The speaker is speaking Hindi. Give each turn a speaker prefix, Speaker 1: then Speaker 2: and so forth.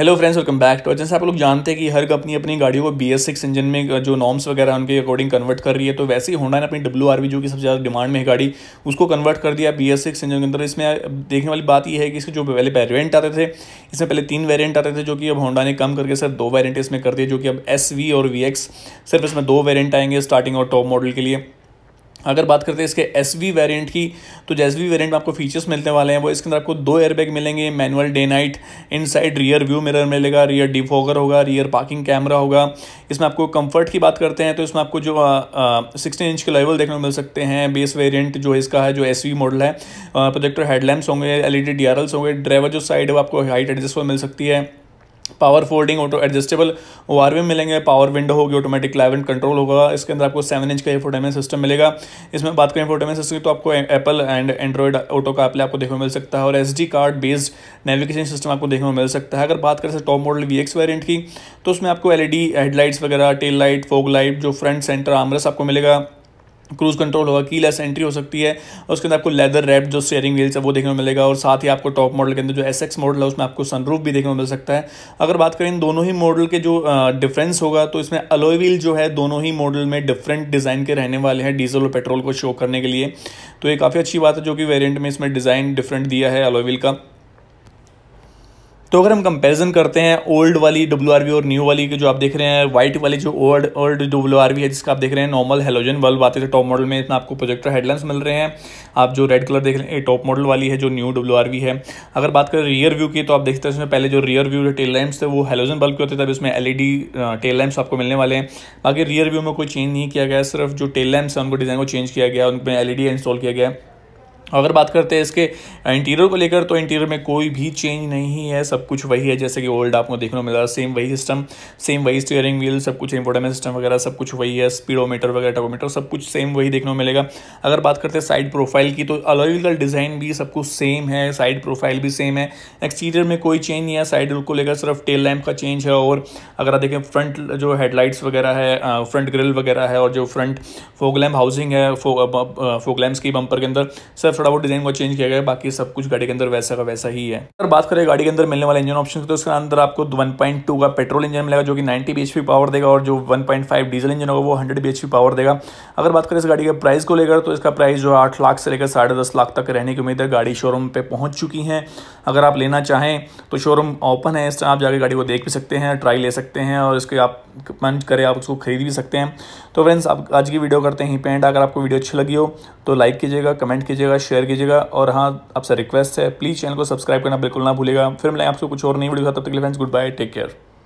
Speaker 1: hello friends welcome back to जैसे आप लोग जानते हैं कि हर कंपनी अपनी गाड़ियों को बी एस सिक्स इंजन में जो नॉर्म्स वगैरह उनके अकॉर्डिंग कन्वर्ट कर रही है तो वैसे ही होंडा ने अपनी डब्ल्यू आर वी जो कि सबसे ज़्यादा डिमांड में है गाड़ी उसको कन्वर्ट कर दिया बी एस सिक्स इंजन के अंदर इसमें देखने वाली बात यह है कि इसके जो पहले वेरियंट आते थे इसमें पहले तीन वेरियंट आते थे जो कि अब होंडा ने कम करके सर दो वेरियंट इसमें कर दिए जो कि अब एस वी और वी एक्स सिर्फ इसमें दो वेरियंट आएंगे स्टार्टिंग और टॉप मॉडल के लिए अगर बात करते हैं इसके एस वी वेरियंट की तो जो एस वी वेरियंट में आपको फीचर्स मिलने वाले हैं वो इसके अंदर आपको दो एयरबैग मिलेंगे manual day night inside rear view mirror मिलेगा रियर डिफोगर होगा रियर पार्किंग कैमरा होगा इसमें आपको कंफर्ट की बात करते हैं तो इसमें आपको जो सिक्सटीन इंच के लेवल देखने को मिल सकते हैं बेस वेरियंट जो इसका है जो एस मॉडल है प्रोजेक्टर हेडलैम्प्स होंगे एल ई होंगे ड्राइवर जो साइड है वो आपको हाइट एडजस्टमेंट मिल सकती है power folding auto adjustable O R मिलेंगे पावर विंडो होगी ऑटोमेटिक एंड कंट्रोल होगा इसके अंदर आपको सेवन इंच का इंफोटेनमेंट सिस्टम मिलेगा इसमें बात करें इंफोटेनमेंट सिस्टम की तो आपको एप्पल एंड एंड्रॉइड ऑटो का एप्ले आपको देखने को मिल सकता है और S card based navigation system आपको देखने को मिल सकता है अगर बात करें top model V X variant की तो उसमें आपको एल ई हेडलाइट्स वगैरह टेल लाइट फोक लाइट जो फ्रंट सेंटर आमरस आपको मिलेगा क्रूज कंट्रोल होगा की लेस एंट्री हो सकती है और उसके अंदर आपको लेदर रैप जो स्टेयरिंग व्हील्स है वो देखने को मिलेगा और साथ ही आपको टॉप मॉडल के अंदर जो एस एक्स मॉडल है उसमें आपको सनरूफ भी देखने को मिल सकता है अगर बात करें इन दोनों ही मॉडल के जो डिफरेंस होगा तो इसमें अलोय व्हील जो है दोनों ही मॉडल में डिफरेंट डिज़ाइन के रहने वाले हैं डीजल और पेट्रोल को शो करने के लिए तो ये काफ़ी अच्छी बात है जो कि वेरियंट में इसमें डिज़ाइन डिफरेंट दिया है अलोय व्हील का तो अगर हम कंपैरिजन करते हैं ओल्ड वाली डब्ल्यू और न्यू वाली की जो आप देख रहे हैं वाइट वाली जो ओल्ड ओल्ड डब्ल्यू है जिसका आप देख रहे हैं नॉर्मल हेलोजन बल्ब आते थे टॉप मॉडल में इसमें आपको प्रोजेक्टर हेडलाइंस मिल रहे हैं आप जो रेड कलर देख रहे हैं टॉप मॉडल वाली है जो न्यू डब्ल्यू है अगर बात करें रियर व्यू की तो आप देखते हैं इसमें पहले जो रियर व्यू टेल लैम्प्स थे वो हेलोजन बल्ब के होते थे अब इसमें एल टेल लैम्प्स आपको मिलने वाले हैं बाकी रियर व्यू में कोई चेंज नहीं किया गया सिर्फ जो टेल लैम्प्स है उनको डिज़ाइन को चेंज किया गया उनमें एल इंस्टॉल किया गया है अगर बात करते हैं इसके इंटीरियर को लेकर तो इंटीरियर में कोई भी चेंज नहीं है सब कुछ वही है जैसे कि ओल्ड आपको देखने को मिल रहा है सेम वही सिस्टम सेम वही स्टीयरिंग व्हील सब कुछ इंपोर्टेंट सिस्टम वगैरह सब कुछ वही है स्पीडोमीटर वगैरह टोमीटर सब कुछ सेम वही देखने को मिलेगा अगर बात करते हैं साइड प्रोफाइल की तो अलग डिज़ाइन भी सब कुछ सेम है साइड प्रोफाइल भी सेम है एक्सटीरियर में कोई चेंज नहीं है साइड को लेकर सिर्फ टेल लैम्प का चेंज है और अगर आप देखें फ्रंट जो हेडलाइट्स वगैरह है फ्रंट ग्रिल वगैरह है और जो फ्रंट फोकलैम्प हाउसिंग है फोकलैम्प की बंपर के अंदर सिर्फ थोड़ा बहुत डिज़ाइन को चेंज किया गया है बाकी सब कुछ गाड़ी के अंदर वैसा का वैसा ही है अगर बात करें गाड़ी के अंदर मिलने वाले इंजन ऑप्शन तो उसके अंदर आपको वन का पेट्रोल इंजन मिलेगा जो कि नाइनटी बी पावर देगा और जो वन डीजल इंजन होगा वो हंड्रेड बी पावर देगा अगर बात करें इस गाड़ी के प्राइस को लेकर तो इसका प्राइस जो आठ लाख से लेकर साढ़े दस लाख तक रहने की उम्मीद है गाड़ी शोरूम पर पहुँच चुकी हैं अगर आप लेना चाहें तो शोरूम ओपन है इस तरह आप जाकर गाड़ी को देख भी सकते हैं ट्राई ले सकते हैं और इसके आप मन करें आप उसको खरीद भी सकते हैं तो फ्रेंड्स आप आज की वीडियो करते हैं पेंट अगर आपको वीडियो अच्छी लगी हो तो लाइक कीजिएगा कमेंट कीजिएगा शेयर कीजिएगा और हाँ आपसे रिक्वेस्ट है प्लीज़ चैनल को सब्सक्राइब करना बिल्कुल ना भूलेगा फिर मैं आपसे कुछ और नई वीडियो तब तक friends good bye take care